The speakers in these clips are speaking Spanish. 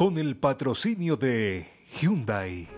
con el patrocinio de Hyundai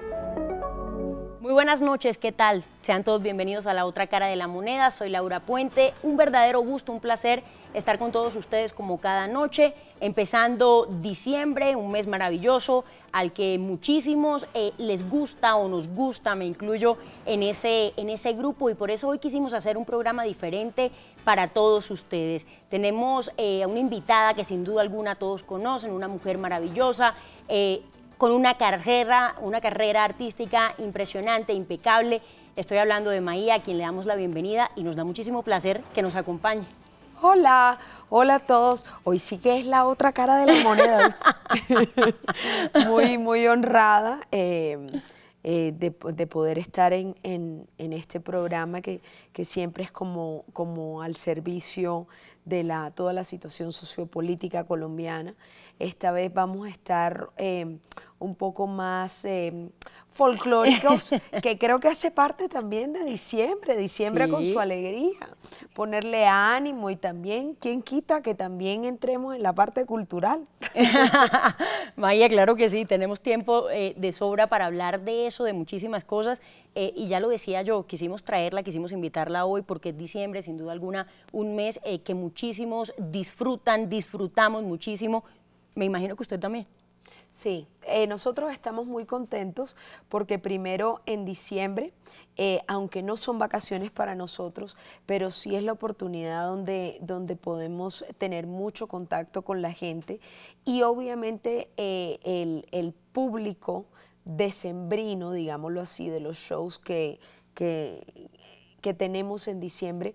buenas noches, ¿qué tal? Sean todos bienvenidos a la otra cara de la moneda, soy Laura Puente, un verdadero gusto, un placer estar con todos ustedes como cada noche, empezando diciembre, un mes maravilloso al que muchísimos eh, les gusta o nos gusta, me incluyo en ese, en ese grupo y por eso hoy quisimos hacer un programa diferente para todos ustedes. Tenemos eh, a una invitada que sin duda alguna todos conocen, una mujer maravillosa. Eh, con una carrera, una carrera artística impresionante, impecable. Estoy hablando de Maía, a quien le damos la bienvenida y nos da muchísimo placer que nos acompañe. Hola, hola a todos. Hoy sí que es la otra cara de la moneda. muy, muy honrada eh, eh, de, poder estar en, este programa que, siempre es como, como al servicio de la, toda la situación sociopolítica colombiana. Esta vez vamos a estar eh, un poco más eh, folclóricos, que creo que hace parte también de diciembre, diciembre con su alegría, ponerle ánimo y también, ¿quién quita que también entremos en la parte cultural? Maya, claro que sí, tenemos tiempo eh, de sobra para hablar de eso, de muchísimas cosas eh, y ya lo decía yo, quisimos traerla, quisimos invitarla hoy porque es diciembre, sin duda alguna, un mes eh, que muchísimos disfrutan, disfrutamos muchísimo. Me imagino que usted también. Sí, eh, nosotros estamos muy contentos porque primero en diciembre, aunque no son vacaciones para nosotros, pero sí es la oportunidad donde, donde podemos tener mucho contacto con la gente y obviamente el, el público decembrino, digámoslo así, de los shows que, que, tenemos en diciembre,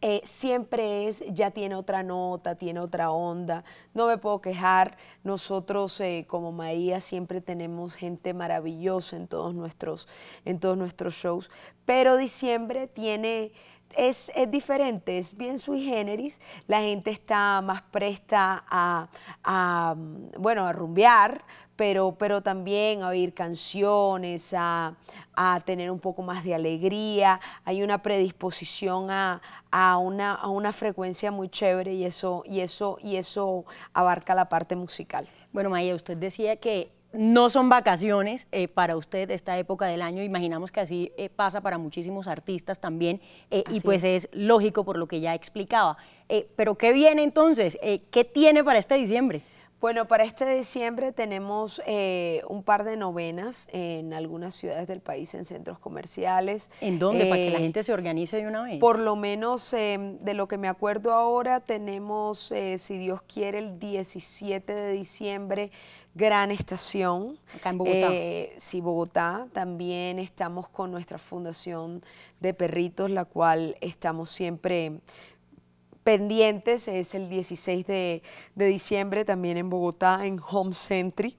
eh, siempre es, ya tiene otra nota, tiene otra onda, no me puedo quejar, nosotros eh, como Maía siempre tenemos gente maravillosa en todos, nuestros, en todos nuestros shows, pero diciembre tiene es, diferente, es bien sui generis, la gente está más presta a, bueno, a rumbear, pero, pero, también a oír canciones, a, a, tener un poco más de alegría, hay una predisposición a, una, a una frecuencia muy chévere y eso, y, eso, y eso abarca la parte musical. Bueno, Maya, usted decía que no son vacaciones eh, para usted esta época del año, imaginamos que así eh, pasa para muchísimos artistas también eh, y pues es. lógico por lo que ya explicaba. pero ¿qué viene entonces? ¿Qué tiene para este diciembre? Bueno, para este diciembre tenemos eh, un par de novenas en algunas ciudades del país, en centros comerciales. ¿En dónde? para que la eh, gente se organice de una vez. Por lo menos, em, de lo que me acuerdo ahora, tenemos, eh, si Dios quiere, el 17 de diciembre, Gran Estación. Acá en Bogotá. sí, Bogotá. También estamos con nuestra fundación de perritos, la cual estamos siempre pendientes es el 16 de, diciembre también en Bogotá, en Home Century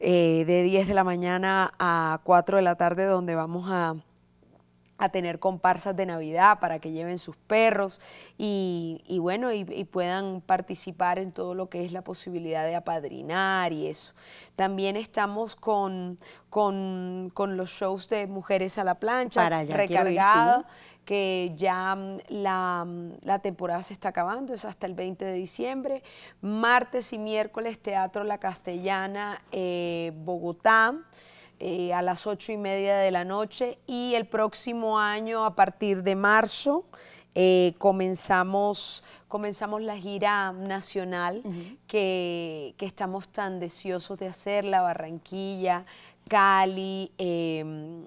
eh, de 10 de la mañana a 4 de la tarde, donde vamos a a tener comparsas de Navidad para que lleven sus perros y, bueno, y, puedan participar en todo lo que es la posibilidad de apadrinar y eso. También estamos con, con, los shows de Mujeres a la Plancha, para que ya mm, mm, la, temporada se está acabando, es hasta el 20 de diciembre. Martes y miércoles, Teatro La Castellana, eh, Bogotá. Eh, a las ocho y media de la noche y el próximo año a partir de marzo eh, comenzamos, comenzamos la gira nacional que, estamos tan deseosos de hacer, la Barranquilla, Cali, em,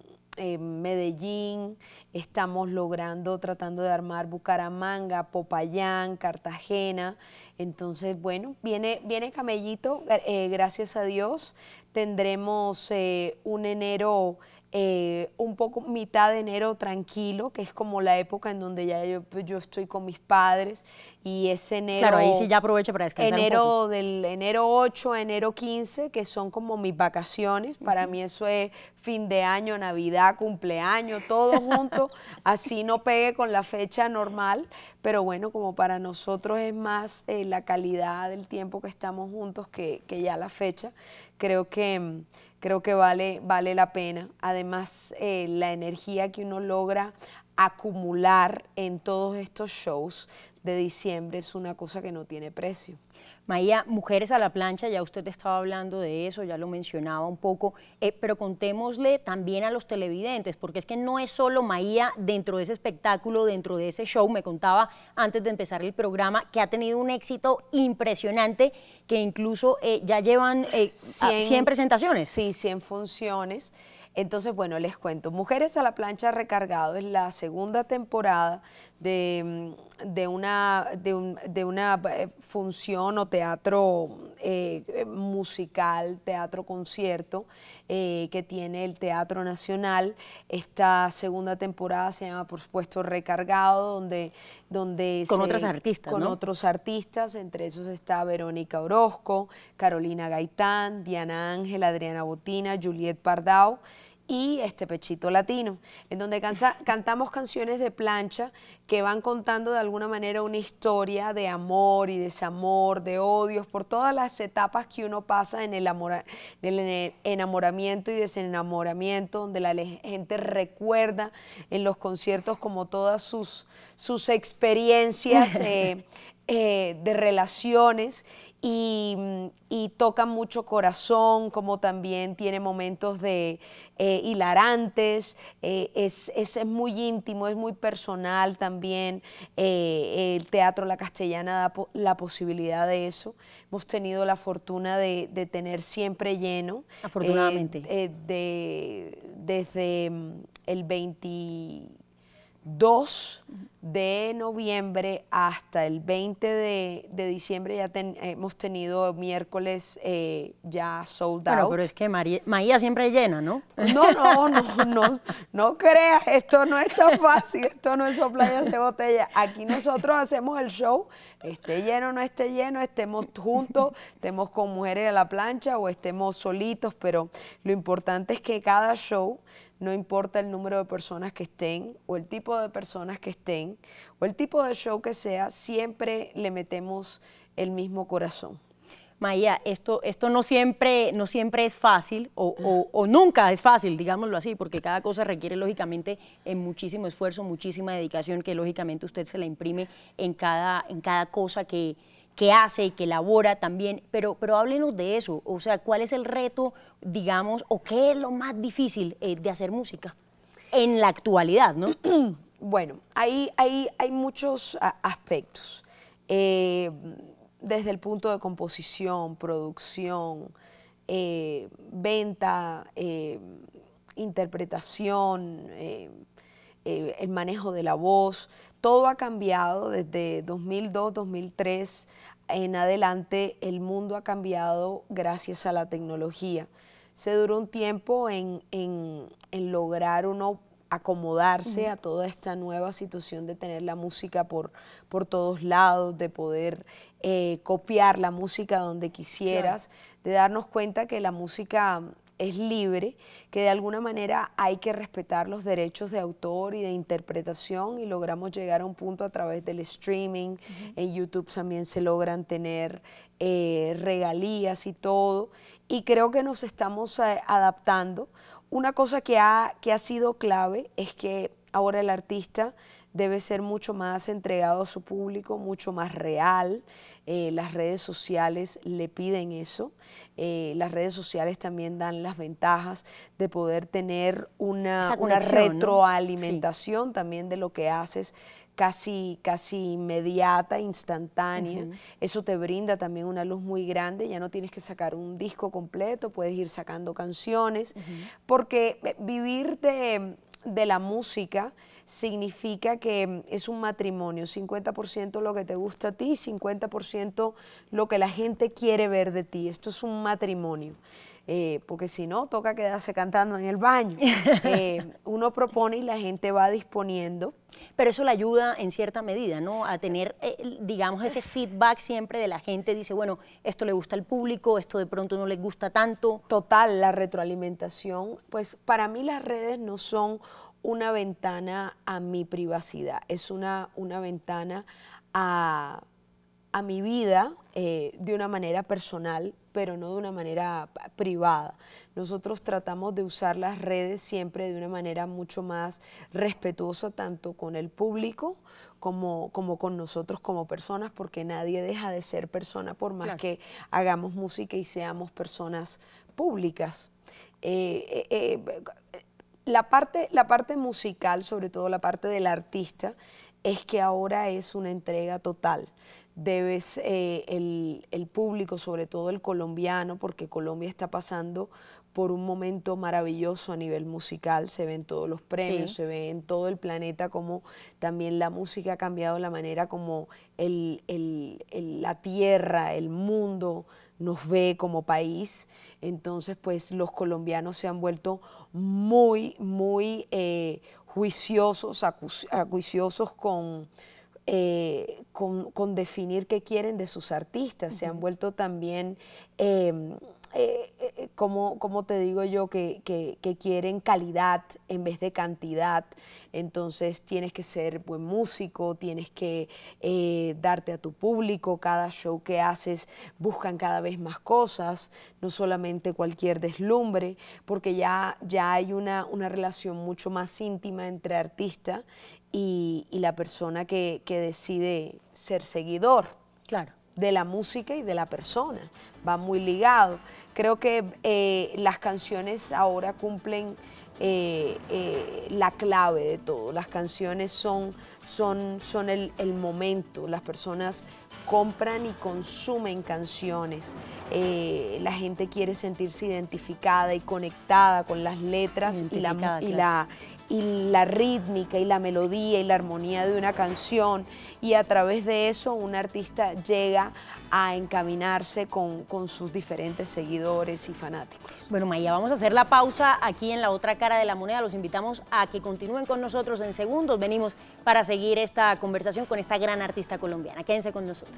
Medellín, estamos logrando, tratando de armar Bucaramanga, Popayán, Cartagena. Entonces, bueno, viene, viene Camellito, eh, gracias a Dios. Tendremos eh, un enero eh, un poco mitad de enero tranquilo, que es como la época en donde ya yo, pues, estoy con mis padres y ese enero... Claro, ahí sí ya aprovecho para descansar Enero del enero 8 a enero 15, que son como mis vacaciones, para mí eso es fin de año, Navidad, cumpleaños, todo junto, así no pegue con la fecha normal, pero bueno, como para nosotros es más eh, la calidad del tiempo que estamos juntos que, que ya la fecha, creo que mm, creo que vale, vale la pena. Además, eh, la energía que uno logra acumular en todos estos shows de diciembre es una cosa que no tiene precio. Maía, Mujeres a la Plancha, ya usted estaba hablando de eso, ya lo mencionaba un poco, eh, pero contémosle también a los televidentes, porque es que no es solo Maía dentro de ese espectáculo, dentro de ese show, me contaba antes de empezar el programa, que ha tenido un éxito impresionante, que incluso eh, ya llevan 100 eh, presentaciones. Sí, 100 funciones. Entonces, bueno, les cuento, Mujeres a la Plancha Recargado es la segunda temporada Mm, de, una, de, una eh, función o teatro eh, eh, musical, teatro concierto que tiene el Teatro Nacional. Esta segunda temporada se llama, por supuesto, Recargado, donde... donde con se, otros artistas. Con otros artistas, entre esos está Verónica Orozco, Carolina Gaitán, Diana Ángel, Adriana Botina, Juliet Pardao y este Pechito Latino, en donde cantamos canciones de plancha que van contando de alguna manera una historia de amor y desamor, de odios, por todas las etapas que uno pasa en el, amor, el enamoramiento y desenamoramiento, donde la gente recuerda en los conciertos como todas sus, sus experiencias eh, eh, de relaciones y, toca mucho corazón, como también tiene momentos de eh, hilarantes, eh, es, es, muy íntimo, es muy personal también. Eh, el teatro La Castellana da la posibilidad de eso. Hemos tenido la fortuna de, tener siempre lleno. Afortunadamente. De, desde mm, el 20 2 de noviembre hasta el 20 de, diciembre ya hemos tenido miércoles eh, ya sold out. pero es que María, siempre llena, ¿no? No, no, no, no, no, creas, esto no es tan fácil, esto no es sopla y botella. Aquí nosotros hacemos el show, esté lleno no esté lleno, estemos juntos, estemos con mujeres a la plancha o estemos solitos, pero lo importante es que cada show no importa el número de personas que estén o el tipo de personas que estén o el tipo de show que sea, siempre le metemos el mismo corazón. Maía, esto, esto no, siempre, no siempre es fácil o, o, nunca es fácil, digámoslo así, porque cada cosa requiere lógicamente en eh, muchísimo esfuerzo, muchísima dedicación que lógicamente usted se la imprime en cada, en cada cosa que, que hace y que elabora también, pero, pero háblenos de eso, o sea, ¿cuál es el reto, digamos, o qué es lo más difícil eh, de hacer música en la actualidad, no? bueno, ahí, hay muchos aspectos, eh, desde el punto de composición, producción, eh, venta, interpretación, el manejo de la voz, todo ha cambiado desde 2002, 2003 en adelante, el mundo ha cambiado gracias a la tecnología. Se duró un tiempo en, lograr uno acomodarse a toda esta nueva situación de tener la música por, por todos lados, de poder eh, copiar la música donde quisieras, de darnos cuenta que la música es libre, que de alguna manera hay que respetar los derechos de autor y de interpretación y logramos llegar a un punto a través del streaming, en YouTube también se logran tener eh, regalías y todo, y creo que nos estamos eh, adaptando. Una cosa que que ha sido clave es que ahora el artista debe ser mucho más entregado a su público, mucho más real. Eh, las redes sociales le piden eso. Eh, las redes sociales también dan las ventajas de poder tener una, retroalimentación también de lo que haces casi, casi inmediata, instantánea. Eso te brinda también una luz muy grande, ya no tienes que sacar un disco completo, puedes ir sacando canciones, porque eh, vivir de de la música significa que mm, es un matrimonio, 50% lo que te gusta a ti y 50% lo que la gente quiere ver de ti. Esto es un matrimonio. Eh, porque si no, toca quedarse cantando en el baño. Eh, uno propone y la gente va disponiendo. Pero eso le ayuda en cierta medida, ¿no? A tener, eh, digamos, ese feedback siempre de la gente. Dice, bueno, esto le gusta al público, esto de pronto no le gusta tanto. Total, la retroalimentación. Pues para mí las redes no son una ventana a mi privacidad, es una, una ventana a, a mi vida de una manera personal pero no de una manera privada. Nosotros tratamos de usar las redes siempre de una manera mucho más respetuosa, tanto con el público como, como con nosotros como personas, porque nadie deja de ser persona por más que hagamos música y seamos personas públicas. Eh, eh, eh, la, parte, la parte musical, sobre todo la parte del artista, es que ahora es una entrega total debes, eh, el, público, sobre todo el colombiano, porque Colombia está pasando por un momento maravilloso a nivel musical, se ven todos los premios, se ve en todo el planeta como también la música ha cambiado la manera como el, la tierra, el mundo nos ve como país. Entonces, pues los colombianos se han vuelto muy, muy eh, juiciosos, acuiciosos con eh, con, definir qué quieren de sus artistas. Se han vuelto también, em, eh, eh, como, te digo yo, que, quieren calidad en vez de cantidad. Entonces tienes que ser buen músico, tienes que darte a tu público. Cada show que haces buscan cada vez más cosas, no solamente cualquier deslumbre, porque ya, ya hay una, una relación mucho más íntima entre artista y, la persona que, decide ser seguidor. Claro. de la música y de la persona, va muy ligado. Creo que eh, las canciones ahora cumplen eh, eh, la clave de todo. Las canciones son, son, son el, el, momento. Las personas compran y consumen canciones. Eh, la gente quiere sentirse identificada y conectada con las letras y la, y, la, y la rítmica y la melodía y la armonía de una canción y a través de eso un artista llega a encaminarse con, sus diferentes seguidores y fanáticos. Bueno, Maya, vamos a hacer la pausa aquí en la otra cara de la moneda. Los invitamos a que continúen con nosotros en segundos. Venimos para seguir esta conversación con esta gran artista colombiana. Quédense con nosotros.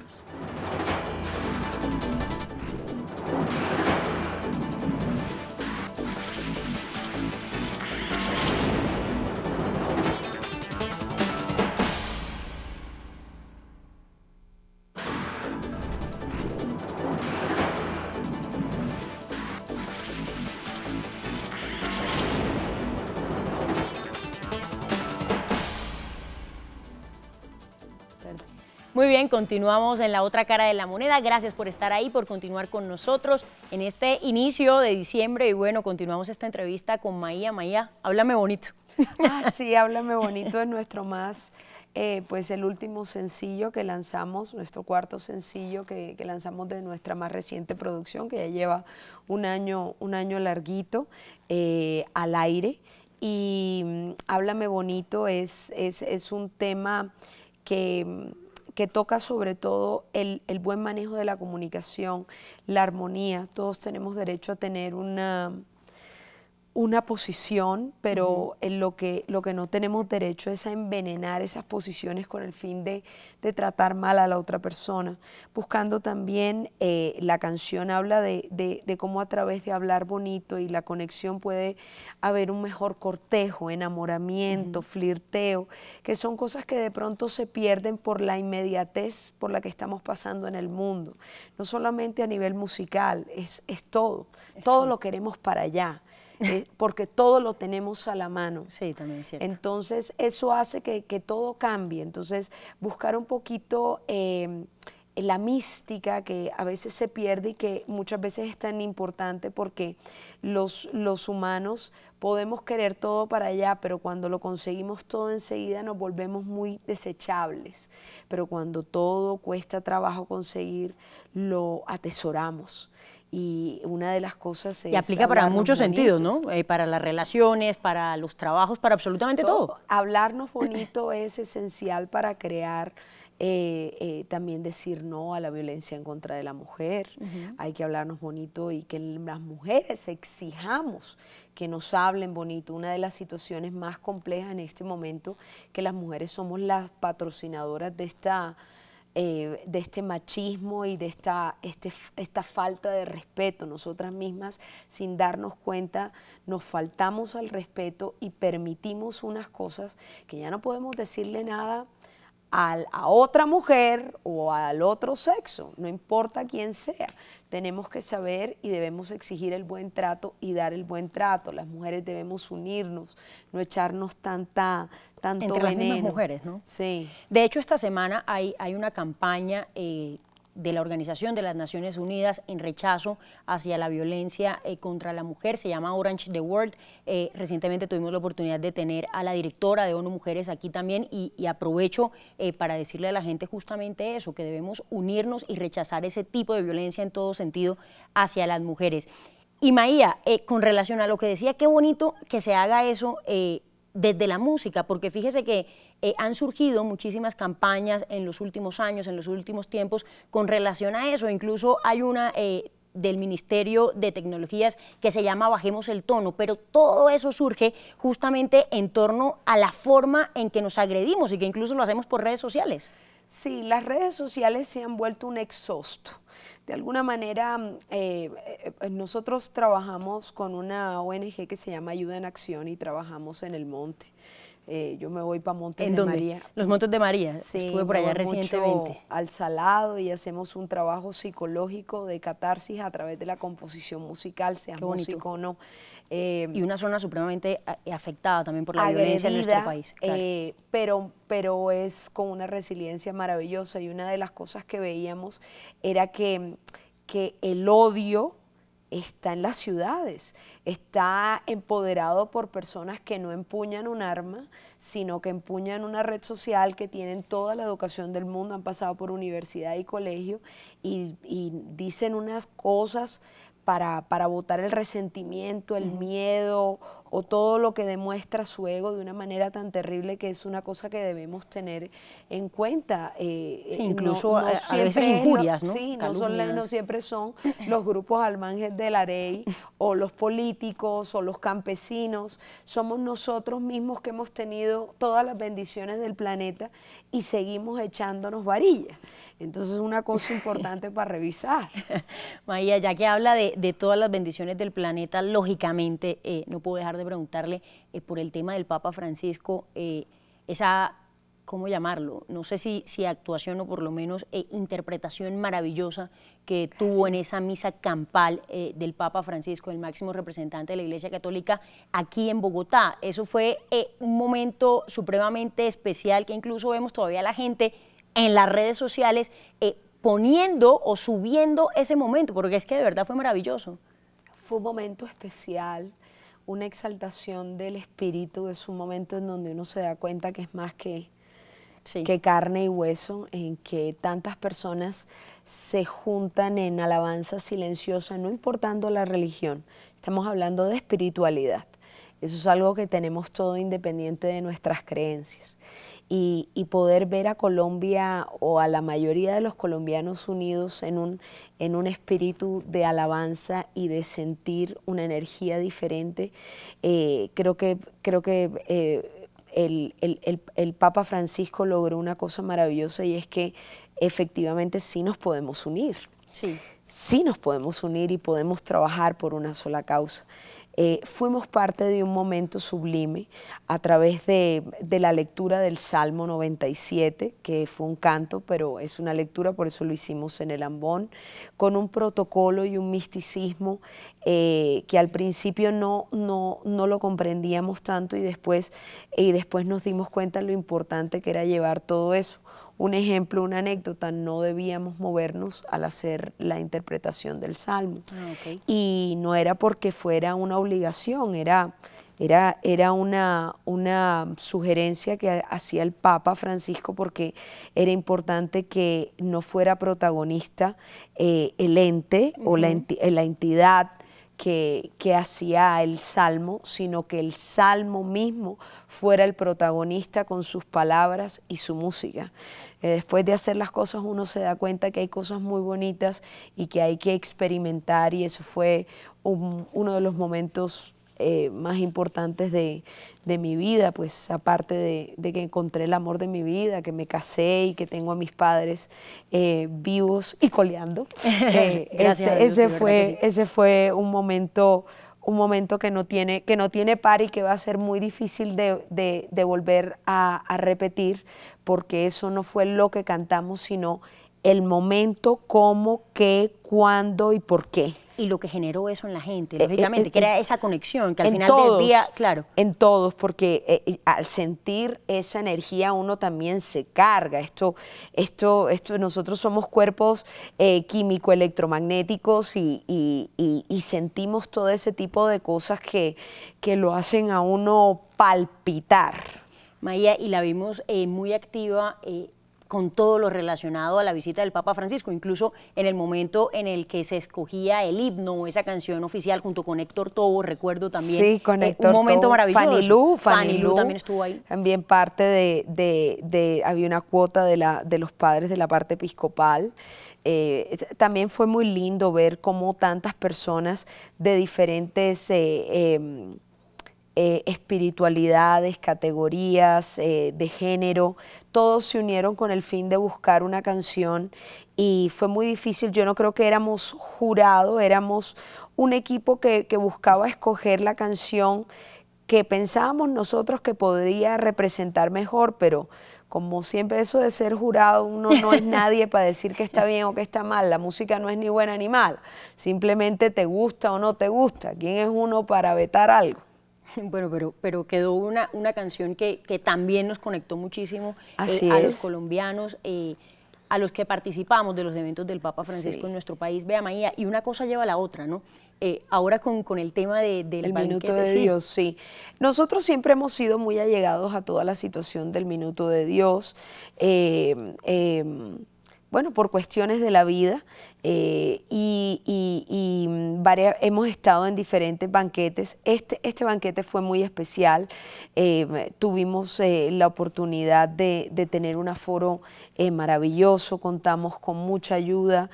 continuamos en la otra cara de la moneda. Gracias por estar ahí, por continuar con nosotros en este inicio de diciembre. Y bueno, continuamos esta entrevista con Maía. Maía, háblame bonito. Ah, sí, háblame bonito es nuestro más, eh, pues el último sencillo que lanzamos, nuestro cuarto sencillo que, lanzamos de nuestra más reciente producción, que ya lleva un año, un año larguito eh, al aire. Y mm, háblame bonito es, es un tema que mm, que toca sobre todo el, el, buen manejo de la comunicación, la armonía. Todos tenemos derecho a tener una, una posición, pero en lo que, lo que no tenemos derecho es a envenenar esas posiciones con el fin de, de tratar mal a la otra persona. Buscando también, eh, la canción habla de, de, cómo a través de hablar bonito y la conexión puede haber un mejor cortejo, enamoramiento, flirteo, que son cosas que de pronto se pierden por la inmediatez por la que estamos pasando en el mundo. No solamente a nivel musical, es, Es todo, todo lo queremos para allá. porque todo lo tenemos a la mano. Sí, también Entonces, eso hace que, todo cambie. Entonces, buscar un poquito em, la mística que a veces se pierde y que muchas veces es tan importante porque los, los humanos podemos querer todo para allá, pero cuando lo conseguimos todo enseguida nos volvemos muy desechables. Pero cuando todo cuesta trabajo conseguir, lo atesoramos y una de las cosas es... Y aplica para muchos sentidos, ¿no? Eh, para las relaciones, para los trabajos, para absolutamente todo. Hablarnos bonito es esencial para crear... Eh, eh, también decir no a la violencia en contra de la mujer, hay que hablarnos bonito y que las mujeres exijamos que nos hablen bonito. Una de las situaciones más complejas en este momento, que las mujeres somos las patrocinadoras de esta eh, de este machismo y de esta, este esta falta de respeto. Nosotras mismas, sin darnos cuenta, nos faltamos al respeto y permitimos unas cosas que ya no podemos decirle nada a otra mujer o al otro sexo, no importa quién sea. Tenemos que saber y debemos exigir el buen trato y dar el buen trato. Las mujeres debemos unirnos, no echarnos tanta, tanto Entre veneno. mujeres, ¿no? Sí. De hecho, esta semana hay, hay una campaña eh, de la Organización de las Naciones Unidas en rechazo hacia la violencia eh, contra la mujer, se llama Orange the World. Eh, recientemente tuvimos la oportunidad de tener a la directora de ONU Mujeres aquí también y, aprovecho eh, para decirle a la gente justamente eso, que debemos unirnos y rechazar ese tipo de violencia en todo sentido hacia las mujeres. Y Maía, con relación a lo que decía, qué bonito que se haga eso desde la música, porque fíjese que eh, han surgido muchísimas campañas en los últimos años, en los últimos tiempos, con relación a eso. Incluso hay una eh, del Ministerio de Tecnologías que se llama Bajemos el Tono, pero todo eso surge justamente en torno a la forma en que nos agredimos y que incluso lo hacemos por redes sociales. Sí, las redes sociales se han vuelto un exhausto. De alguna manera, eh, nosotros trabajamos con una ONG que se llama Ayuda en Acción y trabajamos en el monte. Eh, yo me voy para Montes de María. Los Montes de María. Estuve por allá recientemente. al Salado y hacemos un trabajo psicológico de catarsis a través de la composición musical, sea músico o no. y una zona supremamente eh, afectada también por la violencia en nuestro país. Eh, pero, pero es con una resiliencia maravillosa y una de las cosas que veíamos era que, que el odio está en las ciudades, está empoderado por personas que no empuñan un arma, sino que empuñan una red social, que tienen toda la educación del mundo, han pasado por universidad y colegio y, dicen unas cosas para, votar el resentimiento, el miedo o todo lo que demuestra su ego de una manera tan terrible que es una cosa que debemos tener en cuenta. Eh, eh, incluso a, veces injurias, ¿no? Sí, no, son, siempre son los grupos al de la ley o los políticos o los campesinos. Somos nosotros mismos que hemos tenido todas las bendiciones del planeta y seguimos echándonos varillas. Entonces es una cosa importante para revisar. María, ya que habla de, todas las bendiciones del planeta, lógicamente eh, no puedo dejar de preguntarle eh, por el tema del Papa Francisco, eh, esa, ¿cómo llamarlo? No sé si, actuación o por lo menos eh, interpretación maravillosa que tuvo en esa misa campal del Papa Francisco, el máximo representante de la Iglesia Católica aquí en Bogotá. Eso fue un momento supremamente especial que incluso vemos todavía la gente en las redes sociales poniendo o subiendo ese momento, porque es que de verdad fue maravilloso. Fue un momento especial una exaltación del espíritu, es un momento en donde uno se da cuenta que es más que, que carne y hueso, en que tantas personas se juntan en alabanza silenciosa, no importando la religión, estamos hablando de espiritualidad. Eso es algo que tenemos todo independiente de nuestras creencias y, poder ver a Colombia o a la mayoría de los colombianos unidos en un, en un espíritu de alabanza y de sentir una energía diferente, eh, creo que, creo que eh, el, el, el, el Papa Francisco logró una cosa maravillosa y es que efectivamente sí nos podemos unir. Sí. Sí nos podemos unir y podemos trabajar por una sola causa. Eh, fuimos parte de un momento sublime a través de, la lectura del Salmo 97, que fue un canto, pero es una lectura, por eso lo hicimos en el Ambón, con un protocolo y un misticismo eh, que al principio no, no, no, lo comprendíamos tanto y después, y después nos dimos cuenta lo importante que era llevar todo eso un ejemplo, una anécdota, no debíamos movernos al hacer la interpretación del Salmo. Ah, y no era porque fuera una obligación, era, era, era una, una, sugerencia que hacía el Papa Francisco porque era importante que no fuera protagonista eh, el ente o la entidad que, hacía el Salmo, sino que el Salmo mismo fuera el protagonista con sus palabras y su música. Eh, después de hacer las cosas uno se da cuenta que hay cosas muy bonitas y que hay que experimentar y eso fue uno de los momentos eh, más importantes de, de, mi vida, pues aparte de, de, que encontré el amor de mi vida, que me casé y que tengo a mis padres eh, vivos y coleando. Eh, ese, fue, ese fue un momento un momento que no tiene, que no tiene par y que va a ser muy difícil de, de, de volver a, a, repetir, porque eso no fue lo que cantamos, sino el momento, cómo, qué, cuándo y por qué y lo que generó eso en la gente, eh, eh, lógicamente, eh, que era esa conexión que al final del día, claro. En todos, porque al sentir esa energía uno también se carga. Esto, esto, esto nosotros somos cuerpos químico, electromagnéticos y, sentimos todo ese tipo de cosas que, que lo hacen a uno palpitar. Maya, y la vimos muy activa con todo lo relacionado a la visita del Papa Francisco, incluso en el momento en el que se escogía el himno, esa canción oficial junto con Héctor Tobo, recuerdo también. Sí, con eh, Héctor Un momento maravilloso. Fanilú, también estuvo ahí. También parte de, había una cuota de, la, de los padres de la parte episcopal. Eh, también fue muy lindo ver cómo tantas personas de diferentes... Eh, em, eh, espiritualidades, categorías eh, de género, todos se unieron con el fin de buscar una canción y fue muy difícil, yo no creo que éramos jurado, éramos un equipo que, buscaba escoger la canción que pensábamos nosotros que podría representar mejor, pero como siempre eso de ser jurado, uno no es nadie para decir que está bien o que está mal, la música no es ni buena ni mala, simplemente te gusta o no te gusta, ¿quién es uno para vetar algo? Bueno, pero, pero quedó una, una canción que, que también nos conectó muchísimo eh, a los colombianos, eh, a los que participamos de los eventos del Papa Francisco en nuestro país. Vea, Maía, y una cosa lleva a la otra, ¿no? Eh, ahora con, con, el tema de, del minuto de Dios, sí. Nosotros siempre hemos sido muy allegados a toda la situación del minuto de Dios. bueno, por cuestiones de la vida, eh, y, mm, hemos estado en diferentes banquetes. Este, este banquete fue muy especial. Em, tuvimos eh, la oportunidad de, tener un aforo eh, maravilloso, contamos con mucha ayuda.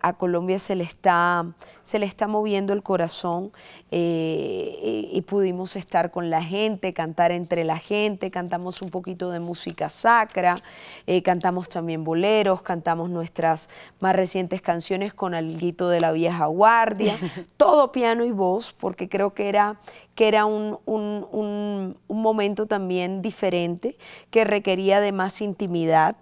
a Colombia se le, está, se le está moviendo el corazón y, pudimos estar con la gente, cantar entre la gente, cantamos un poquito de música sacra, cantamos también boleros, cantamos nuestras más recientes canciones con alguito de la vieja guardia, todo piano y voz, porque creo que era, que era un, momento también diferente, que requería de más intimidad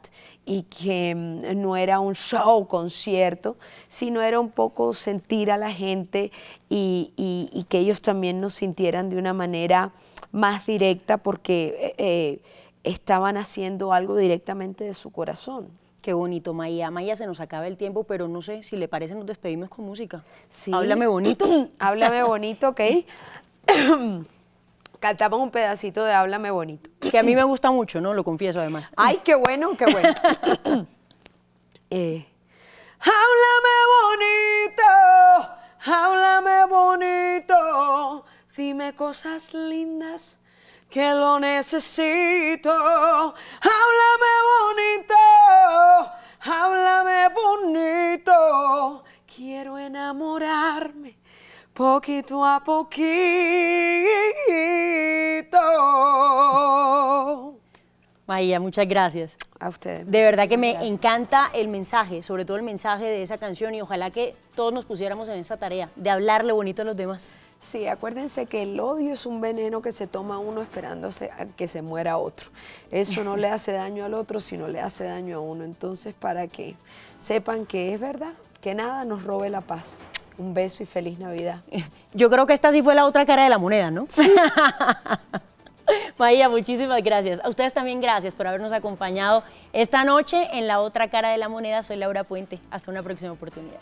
y que mm, no era un show, concierto, sino era un poco sentir a la gente y, que ellos también nos sintieran de una manera más directa porque eh, eh, estaban haciendo algo directamente de su corazón. Qué bonito, Maía. Maía, se nos acaba el tiempo, pero no sé, si le parece nos despedimos con música. Sí. Háblame bonito. Háblame bonito, ok. Cantamos un pedacito de Háblame bonito. Que a mí me gusta mucho, ¿no? Lo confieso además. Ay, qué bueno, qué bueno. Eh, háblame bonito, háblame bonito, dime cosas lindas que lo necesito. Háblame bonito, háblame bonito. Quiero enamorarme poquito a poquito. Bahía, muchas gracias. A ustedes. De verdad que me encanta el mensaje, sobre todo el mensaje de esa canción y ojalá que todos nos pusiéramos en esa tarea de hablarle bonito a los demás. Sí, acuérdense que el odio es un veneno que se toma uno esperándose a que se muera otro. Eso no le hace daño al otro, sino le hace daño a uno. Entonces, para que sepan que es verdad, que nada nos robe la paz. Un beso y feliz Navidad. Yo creo que esta sí fue la otra cara de la moneda, ¿no? María, muchísimas gracias. A ustedes también gracias por habernos acompañado esta noche en la otra cara de la moneda. Soy Laura Puente. Hasta una próxima oportunidad.